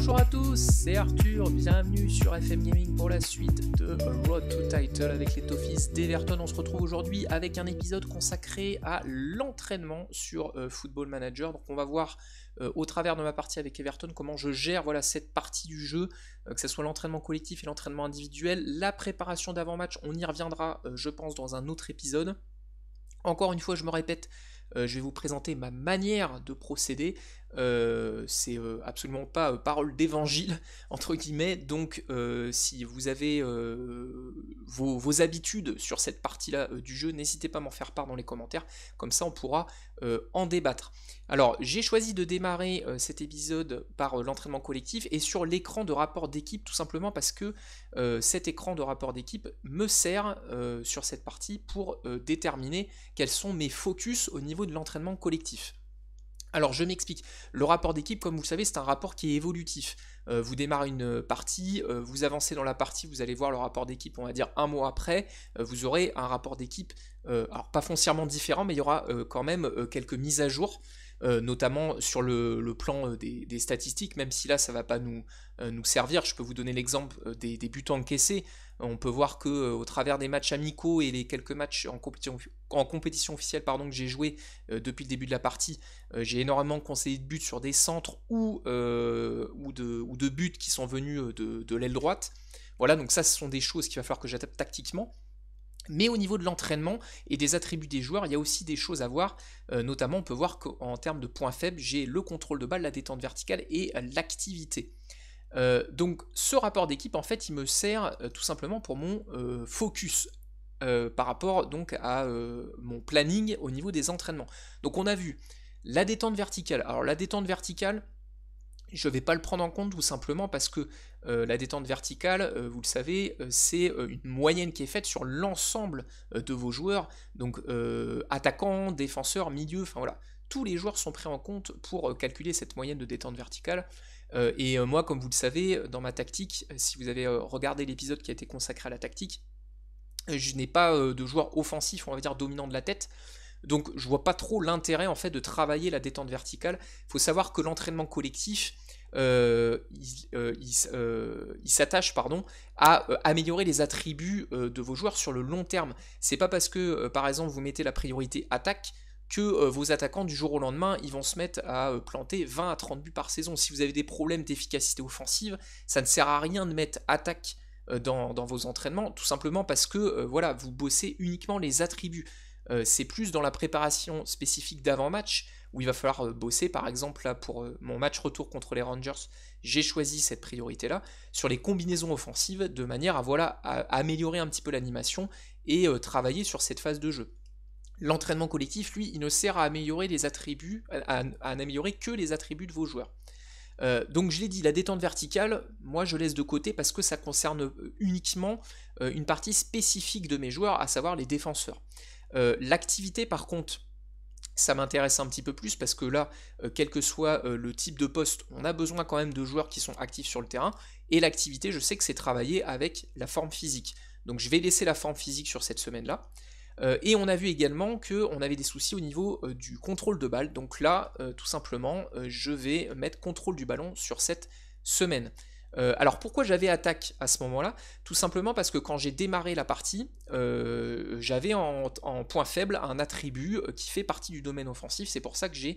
Bonjour à tous, c'est Arthur, bienvenue sur FM Gaming pour la suite de Road to Title avec les Toffees d'Everton. On se retrouve aujourd'hui avec un épisode consacré à l'entraînement sur euh, Football Manager. Donc on va voir euh, au travers de ma partie avec Everton comment je gère voilà, cette partie du jeu, euh, que ce soit l'entraînement collectif et l'entraînement individuel. La préparation d'avant-match, on y reviendra je pense dans un autre épisode. Encore une fois, je me répète, je vais vous présenter ma manière de procéder, euh, c'est euh, absolument pas euh, parole d'évangile, entre guillemets. Donc, si vous avez vos, habitudes sur cette partie-là du jeu, n'hésitez pas à m'en faire part dans les commentaires. Comme ça, on pourra en débattre. Alors, j'ai choisi de démarrer cet épisode par l'entraînement collectif et sur l'écran de rapport d'équipe, tout simplement parce que cet écran de rapport d'équipe me sert sur cette partie pour déterminer quels sont mes focus au niveau de l'entraînement collectif. Alors je m'explique. Le rapport d'équipe, comme vous le savez, c'est un rapport qui est évolutif. Euh, vous démarrez une partie, euh, vous avancez dans la partie, vous allez voir le rapport d'équipe, on va dire un mois après, euh, vous aurez un rapport d'équipe, alors pas foncièrement différent, mais il y aura quand même quelques mises à jour, notamment sur le, plan des, statistiques, même si là ça ne va pas nous, nous servir. Je peux vous donner l'exemple des, des buts encaissés. On peut voir que euh, au travers des matchs amicaux et les quelques matchs en compétition, officielle pardon, que j'ai joué euh, depuis le début de la partie, euh, j'ai énormément conseillé de buts sur des centres ou, ou, de, ou de buts qui sont venus de, l'aile droite. Voilà, donc ça, ce sont des choses qu'il va falloir que j'adapte tactiquement. Mais au niveau de l'entraînement et des attributs des joueurs, il y a aussi des choses à voir. notamment, on peut voir qu'en termes de points faibles, j'ai le contrôle de balle, la détente verticale et l'activité. Euh, donc ce rapport d'équipe, en fait, il me sert euh, tout simplement pour mon euh, focus par rapport donc à mon planning au niveau des entraînements. Donc on a vu la détente verticale. Alors la détente verticale, je ne vais pas le prendre en compte tout simplement parce que la détente verticale, vous le savez, c'est une moyenne qui est faite sur l'ensemble de vos joueurs, donc attaquants, défenseurs, milieux, enfin voilà. Tous les joueurs sont pris en compte pour calculer cette moyenne de détente verticale. Euh, et euh, moi, comme vous le savez, euh, dans ma tactique, si vous avez regardé l'épisode qui a été consacré à la tactique, je n'ai pas de joueur offensif, on va dire, dominant de la tête. Donc je vois pas trop l'intérêt en fait de travailler la détente verticale. Il faut savoir que l'entraînement collectif, il, s'attache pardon à améliorer les attributs de vos joueurs sur le long terme. C'est pas parce que par exemple vous mettez la priorité attaque que euh, vos attaquants du jour au lendemain, ils vont se mettre à euh, planter 20 à 30 buts par saison. Si vous avez des problèmes d'efficacité offensive, ça ne sert à rien de mettre attaque euh, dans, vos entraînements, tout simplement parce que voilà, vous bossez uniquement les attributs. c'est plus dans la préparation spécifique d'avant-match où il va falloir bosser. Par exemple, là, pour mon match retour contre les Rangers, j'ai choisi cette priorité-là sur les combinaisons offensives de manière à, voilà, à améliorer un petit peu l'animation et travailler sur cette phase de jeu. L'entraînement collectif, lui, il ne sert à améliorer les attributs, à, que les attributs de vos joueurs. Euh, donc je l'ai dit, la détente verticale, moi je laisse de côté parce que ça concerne euh, uniquement euh, une partie spécifique de mes joueurs, à savoir les défenseurs. L'activité par contre, ça m'intéresse un petit peu plus parce que là, quel que soit le type de poste, on a besoin quand même de joueurs qui sont actifs sur le terrain. Et l'activité, je sais que c'est travailler avec la forme physique. Donc je vais laisser la forme physique sur cette semaine-là. Euh, et on a vu également qu'on avait des soucis au niveau euh, du contrôle de balle. Donc là, euh, tout simplement, je vais mettre contrôle du ballon sur cette semaine. alors pourquoi j'avais attaque à ce moment-là Tout simplement parce que quand j'ai démarré la partie, j'avais en, point faible un attribut qui fait partie du domaine offensif. C'est pour ça que j'ai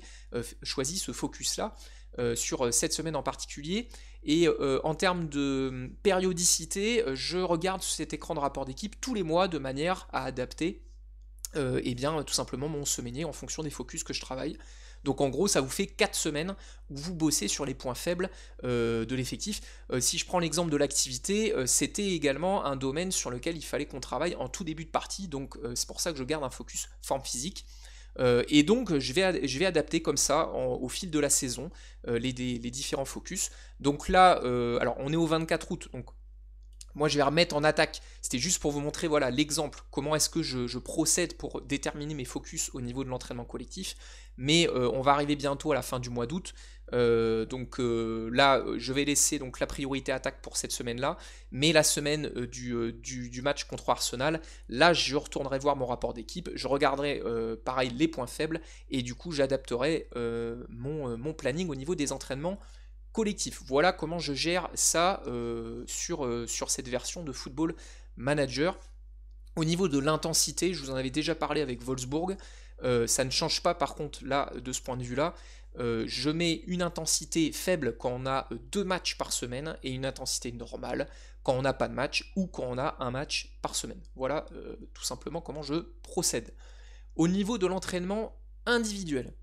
choisi ce focus-là sur cette semaine en particulier. Et en termes de hum, périodicité, je regarde cet écran de rapport d'équipe tous les mois de manière à adapter et euh, eh bien tout simplement mon semainier en fonction des focus que je travaille. Donc en gros, ça vous fait 4 semaines où vous bossez sur les points faibles euh, de l'effectif. Euh, si je prends l'exemple de l'activité, c'était également un domaine sur lequel il fallait qu'on travaille en tout début de partie, donc c'est pour ça que je garde un focus forme physique. et donc je vais, je vais adapter comme ça au fil de la saison les, différents focus. Donc là, alors on est au 24 août, donc moi, je vais remettre en attaque. C'était juste pour vous montrer voilà l'exemple. Comment est-ce que je, procède pour déterminer mes focus au niveau de l'entraînement collectif. Mais euh, on va arriver bientôt à la fin du mois d'août. Euh, donc euh, là, je vais laisser donc la priorité attaque pour cette semaine-là. Mais la semaine du, match contre Arsenal, là, je retournerai voir mon rapport d'équipe. Je regarderai pareil les points faibles et du coup, j'adapterai mon, mon planning au niveau des entraînements collectif. Voilà comment je gère ça euh, sur, euh, sur cette version de Football Manager. Au niveau de l'intensité, je vous en avais déjà parlé avec Wolfsburg. Euh, ça ne change pas par contre là de ce point de vue-là. je mets une intensité faible quand on a deux matchs par semaine et une intensité normale quand on n'a pas de match ou quand on a un match par semaine. Voilà tout simplement comment je procède. Au niveau de l'entraînement individuel.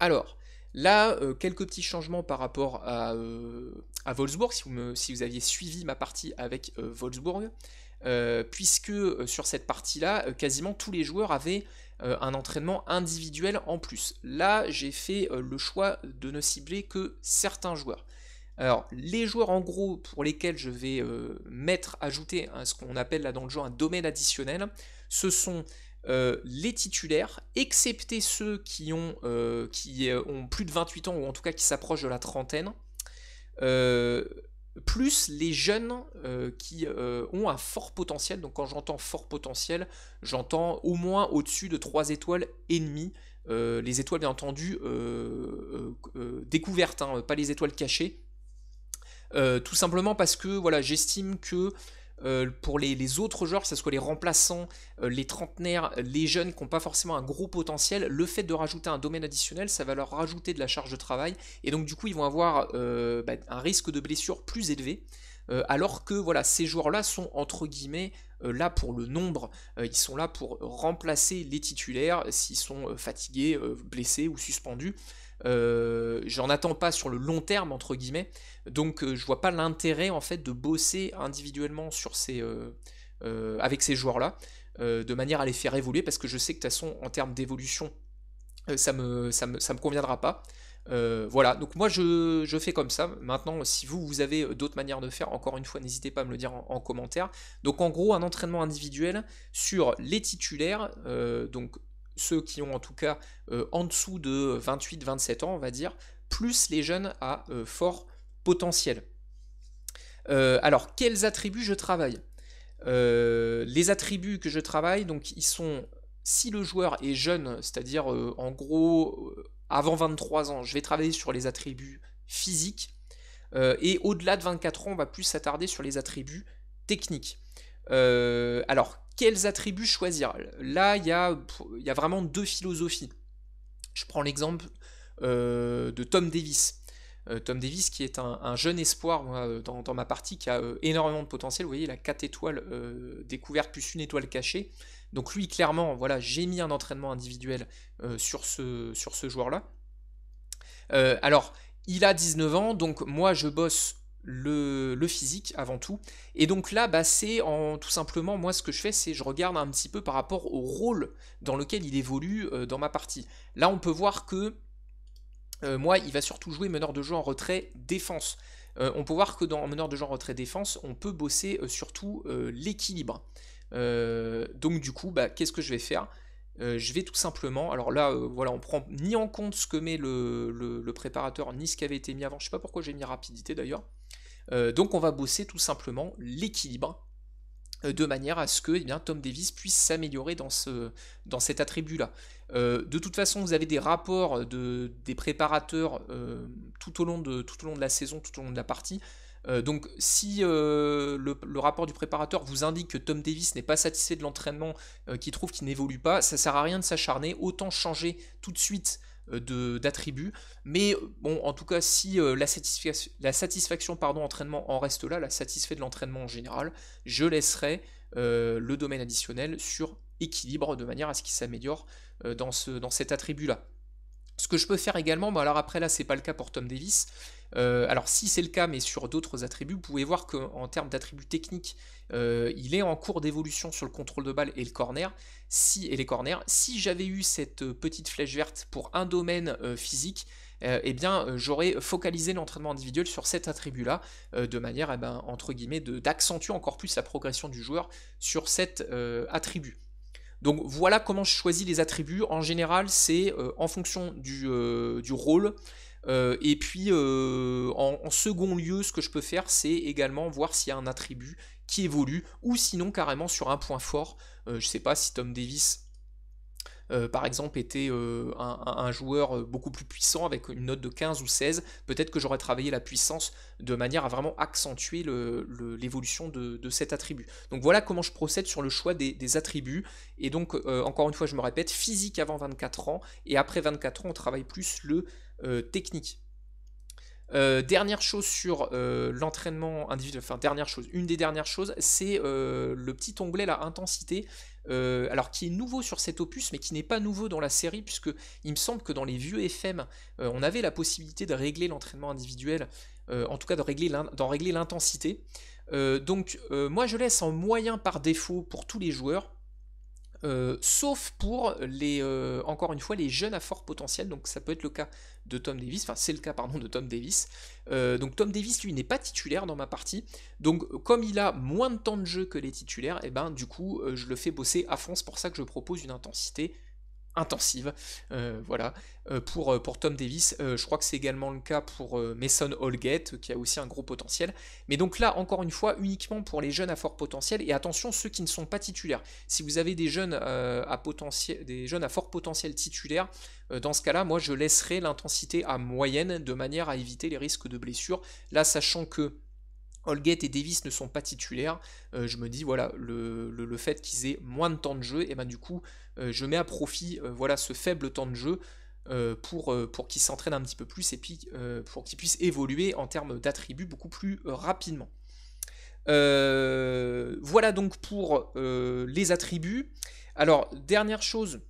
Alors, Là, euh, quelques petits changements par rapport à, euh, Wolfsburg, si vous, aviez suivi ma partie avec euh, Wolfsburg, euh, puisque sur cette partie-là, quasiment tous les joueurs avaient un entraînement individuel en plus. Là, j'ai fait le choix de ne cibler que certains joueurs. Alors, les joueurs en gros pour lesquels je vais mettre, ajouter hein, ce qu'on appelle là dans le jeu un domaine additionnel, ce sont euh, les titulaires, excepté ceux qui ont, euh, qui euh, ont plus de 28 ans ou en tout cas qui s'approchent de la trentaine, plus les jeunes qui ont un fort potentiel. Donc quand j'entends fort potentiel, j'entends au moins au-dessus de 3 étoiles et les étoiles bien entendu découvertes, hein, pas les étoiles cachées. tout simplement parce que voilà, j'estime que euh, pour les, autres joueurs, que ce soit les remplaçants, euh, les trentenaires, euh, les jeunes qui n'ont pas forcément un gros potentiel, le fait de rajouter un domaine additionnel, ça va leur rajouter de la charge de travail. Et donc du coup, ils vont avoir bah, un risque de blessure plus élevé. alors que voilà, ces joueurs-là sont entre guillemets là pour le nombre, ils sont là pour remplacer les titulaires s'ils sont fatigués, blessés ou suspendus. Euh, j'en attends pas sur le long terme entre guillemets, donc euh, je vois pas l'intérêt en fait de bosser individuellement sur ces, euh, avec ces joueurs-là, de manière à les faire évoluer, parce que je sais que de toute façon en termes d'évolution, ça me, ça, me, conviendra pas. voilà, donc moi je, fais comme ça. Maintenant, si vous, vous avez d'autres manières de faire, encore une fois, n'hésitez pas à me le dire en, commentaire. Donc en gros, un entraînement individuel sur les titulaires, donc ceux qui ont en tout cas euh, en dessous de 28-27 ans, on va dire, plus les jeunes à euh, fort potentiel. Euh, alors, quels attributs je travaille Les attributs que je travaille, donc ils sont si le joueur est jeune, c'est-à-dire en gros avant 23 ans, je vais travailler sur les attributs physiques, et au-delà de 24 ans, on va plus s'attarder sur les attributs techniques. alors, quels attributs choisir Là, il y a, vraiment deux philosophies. Je prends l'exemple euh, de Tom Davis. Euh, Tom Davis, qui est un, jeune espoir euh, dans, ma partie, qui a énormément de potentiel. Vous voyez, il a 4 étoiles découvertes plus une étoile cachée. Donc lui, clairement, voilà, j'ai mis un entraînement individuel sur ce, sur ce joueur-là. alors, il a 19 ans, donc moi je bosse le, physique avant tout. Et donc là, bah, c'est en tout simplement, moi ce que je fais, c'est je regarde un petit peu par rapport au rôle dans lequel il évolue euh, dans ma partie. Là, on peut voir que euh, moi, il va surtout jouer meneur de jeu en retrait défense. Euh, on peut voir que dans meneur de jeu en retrait défense, on peut bosser surtout l'équilibre. donc du coup, bah, qu'est-ce que je vais faire je vais tout simplement, alors là, voilà, on prend ni en compte ce que met le, préparateur, ni ce qui avait été mis avant. Je ne sais pas pourquoi j'ai mis rapidité d'ailleurs. Euh, donc on va bosser tout simplement l'équilibre euh, de manière à ce que eh Tom Davis puisse s'améliorer dans, cet attribut-là. Euh, de toute façon, vous avez des rapports des préparateurs tout, au long de, tout au long de la saison, tout au long de la partie. donc si le, rapport du préparateur vous indique que Tom Davis n'est pas satisfait de l'entraînement, qu'il trouve qu'il n'évolue pas, ça sert à rien de s'acharner, autant changer tout de suite euh, d'attributs. Mais bon, en tout cas, si euh, la satisfaction, la satisfaction pardon, entraînement en reste là, la satisfait de l'entraînement en général, je laisserai euh, le domaine additionnel sur équilibre de manière à ce qu'il s'améliore dans, ce, dans cet attribut là. Ce que je peux faire également, alors après là c'est pas le cas pour Tom Davis, euh, alors si c'est le cas, mais sur d'autres attributs, vous pouvez voir qu'en termes d'attributs techniques, euh, il est en cours d'évolution sur le contrôle de balle et le corner. Si, et les corners, si j'avais eu cette euh, petite flèche verte pour un domaine physique, eh bien j'aurais focalisé l'entraînement individuel sur cet attribut-là, de manière, eh ben, entre guillemets, d'accentuer encore plus la progression du joueur sur cet attribut. Donc voilà comment je choisis les attributs. En général, c'est en fonction du, du rôle, euh, et puis euh, en, second lieu, ce que je peux faire, c'est également voir s'il y a un attribut qui évolue, ou sinon carrément sur un point fort. Euh, je ne sais pas si Tom Davis, par exemple, était un, joueur beaucoup plus puissant avec une note de 15 ou 16, peut-être que j'aurais travaillé la puissance de manière à vraiment accentuer l'évolution de, cet attribut. Donc voilà comment je procède sur le choix des attributs. Et donc, encore une fois, je me répète, physique avant 24 ans, et après 24 ans, on travaille plus le euh, technique. Euh, dernière chose sur euh, l'entraînement individuel, enfin dernière chose, une des dernières choses, c'est le petit onglet la intensité, alors qui est nouveau sur cet opus, mais qui n'est pas nouveau dans la série, puisque il me semble que dans les vieux FM, on avait la possibilité de régler l'entraînement individuel, en tout cas d'en régler l'intensité. donc moi je laisse en moyen par défaut pour tous les joueurs, euh, sauf pour les, euh, encore une fois, les jeunes à fort potentiel. Donc ça peut être le cas de Tom Davis, enfin c'est le cas pardon de Tom Davis. Euh, donc Tom Davis lui n'est pas titulaire dans ma partie. Donc comme il a moins de temps de jeu que les titulaires, et eh ben du coup je le fais bosser à fond. C'est pour ça que je propose une intensité intensive. Euh, voilà. Euh, pour, euh, pour Tom Davis, je crois que c'est également le cas pour Mason Holgate, qui a aussi un gros potentiel. Mais donc là, encore une fois, uniquement pour les jeunes à fort potentiel. Et attention, ceux qui ne sont pas titulaires. Si vous avez des jeunes, à, potentiel, des jeunes à fort potentiel titulaires, dans ce cas-là, moi, je laisserai l'intensité à moyenne de manière à éviter les risques de blessures. Là, sachant que Holgate et Davis ne sont pas titulaires, euh, je me dis voilà le, fait qu'ils aient moins de temps de jeu, et ben du coup euh, je mets à profit euh, voilà ce faible temps de jeu pour, pour qu'ils s'entraînent un petit peu plus et puis pour qu'ils puissent évoluer en termes d'attributs beaucoup plus rapidement. voilà donc pour les attributs. Alors dernière chose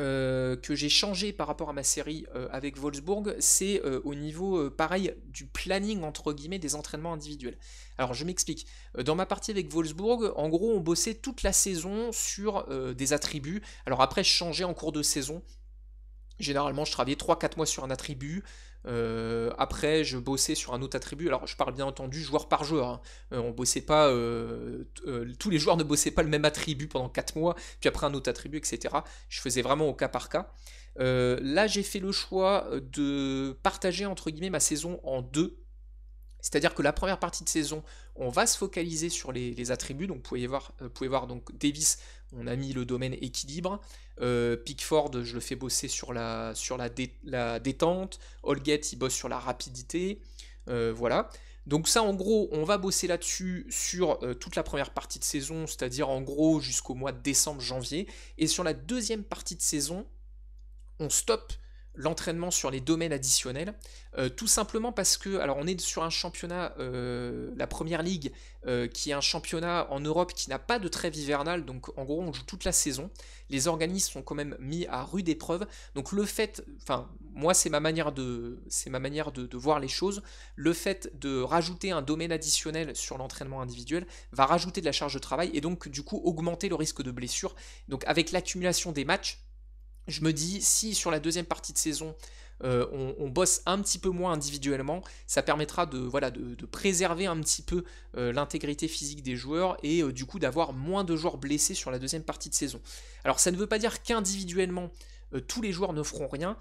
euh, que j'ai changé par rapport à ma série euh, avec Wolfsburg, c'est euh, au niveau pareil du planning entre guillemets des entraînements individuels. Alors je m'explique. Dans ma partie avec Wolfsburg, en gros, on bossait toute la saison sur des attributs. Alors après, je changeais en cours de saison Généralement, je travaillais 3-4 mois sur un attribut. Euh, après, je bossais sur un autre attribut. Alors, je parle bien entendu joueur par joueur. Hein. Euh, on bossait pas. Euh, tous les joueurs ne bossaient pas le même attribut pendant 4 mois, puis après un autre attribut, etc. Je faisais vraiment au cas par cas. là, j'ai fait le choix de partager entre guillemets ma saison en deux. C'est-à-dire que la première partie de saison, on va se focaliser sur les, attributs, donc vous pouvez voir, euh, pouvez voir donc Davis, on a mis le domaine équilibre, euh, Pickford, je le fais bosser sur la, sur la, détente, Holgate, il bosse sur la rapidité, euh, voilà. Donc ça, en gros, on va bosser là-dessus sur toute la première partie de saison, c'est-à-dire en gros jusqu'au mois de décembre, janvier, et sur la deuxième partie de saison, on stoppe l'entraînement sur les domaines additionnels, euh, tout simplement parce que, alors on est sur un championnat, euh, la première ligue, euh, qui est un championnat en Europe qui n'a pas de trêve hivernale, donc en gros on joue toute la saison, les organismes sont quand même mis à rude épreuve, donc le fait, enfin moi c'est ma manière, de, ma manière de, voir les choses, le fait de rajouter un domaine additionnel sur l'entraînement individuel va rajouter de la charge de travail et donc du coup augmenter le risque de blessure, donc avec l'accumulation des matchs, je me dis, si sur la deuxième partie de saison, euh, on, bosse un petit peu moins individuellement, ça permettra de, voilà, de, préserver un petit peu euh, l'intégrité physique des joueurs et euh, du coup d'avoir moins de joueurs blessés sur la deuxième partie de saison. Alors ça ne veut pas dire qu'individuellement, tous les joueurs ne feront rien.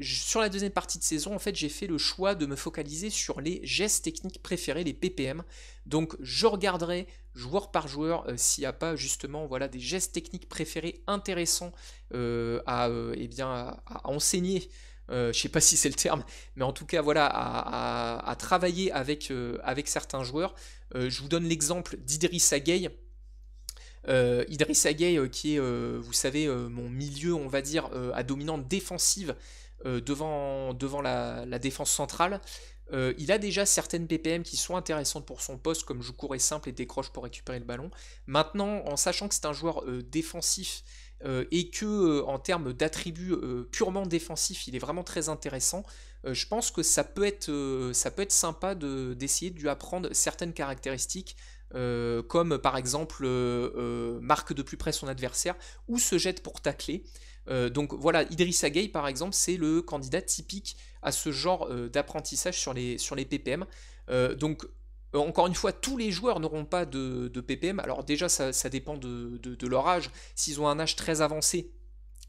sur la deuxième partie de saison, en fait, j'ai fait le choix de me focaliser sur les gestes techniques préférés, les PPM. Donc, je regarderai joueur par joueur, euh, s'il n'y a pas justement voilà, des gestes techniques préférés intéressants euh, à, euh, eh bien, à, enseigner. je ne sais pas si c'est le terme, mais en tout cas voilà à, travailler avec, avec certains joueurs. je vous donne l'exemple d'Idriss Agueil, euh, Idriss qui est, vous savez, mon milieu, on va dire, à dominante défensive devant, devant la, défense centrale, euh, il a déjà certaines PPM qui sont intéressantes pour son poste, comme je et simple et décroche pour récupérer le ballon. Maintenant, en sachant que c'est un joueur euh, défensif euh, et que en termes d'attributs purement défensifs, il est vraiment très intéressant, je pense que ça peut être, sympa d'essayer de, de, lui apprendre certaines caractéristiques euh, comme par exemple euh, euh, marque de plus près son adversaire, ou se jette pour tacler. donc voilà, Idrissa Gueye par exemple, c'est le candidat typique à ce genre d'apprentissage sur les, sur les PPM. donc encore une fois, tous les joueurs n'auront pas de, PPM. Alors déjà, ça, dépend de leur âge. S'ils ont un âge très avancé,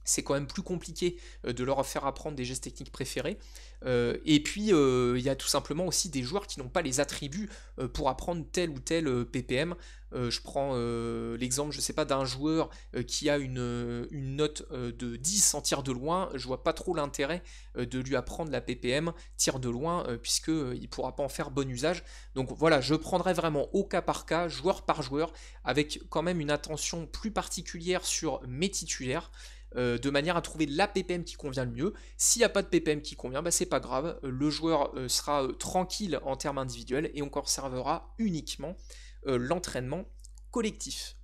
c'est quand même plus compliqué euh, de leur faire apprendre des gestes techniques préférés. Euh, et puis, euh, il y a tout simplement aussi des joueurs qui n'ont pas les attributs pour apprendre tel ou tel PPM. je prends l'exemple, je sais pas, d'un joueur qui a une, note de 10 en tir de loin. Je ne vois pas trop l'intérêt de lui apprendre la PPM tir de loin, puisque puisqu'il ne pourra pas en faire bon usage. Donc voilà, je prendrai vraiment au cas par cas, joueur par joueur, avec quand même une attention plus particulière sur mes titulaires. Euh, de manière à trouver la PPM qui convient le mieux. S'il n'y a pas de PPM qui convient, bah, c'est pas grave, euh, le joueur euh, sera tranquille en termes individuels et on conservera uniquement l'entraînement collectif.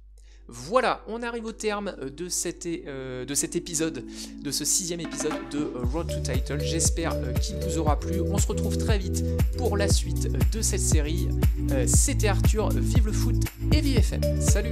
Voilà, on arrive au terme euh, euh, de cet, épisode, de ce sixième épisode de euh, Road to Title. J'espère qu'il vous aura plu. On se retrouve très vite pour la suite de cette série. C'était Arthur, vive le foot et vive FM. Salut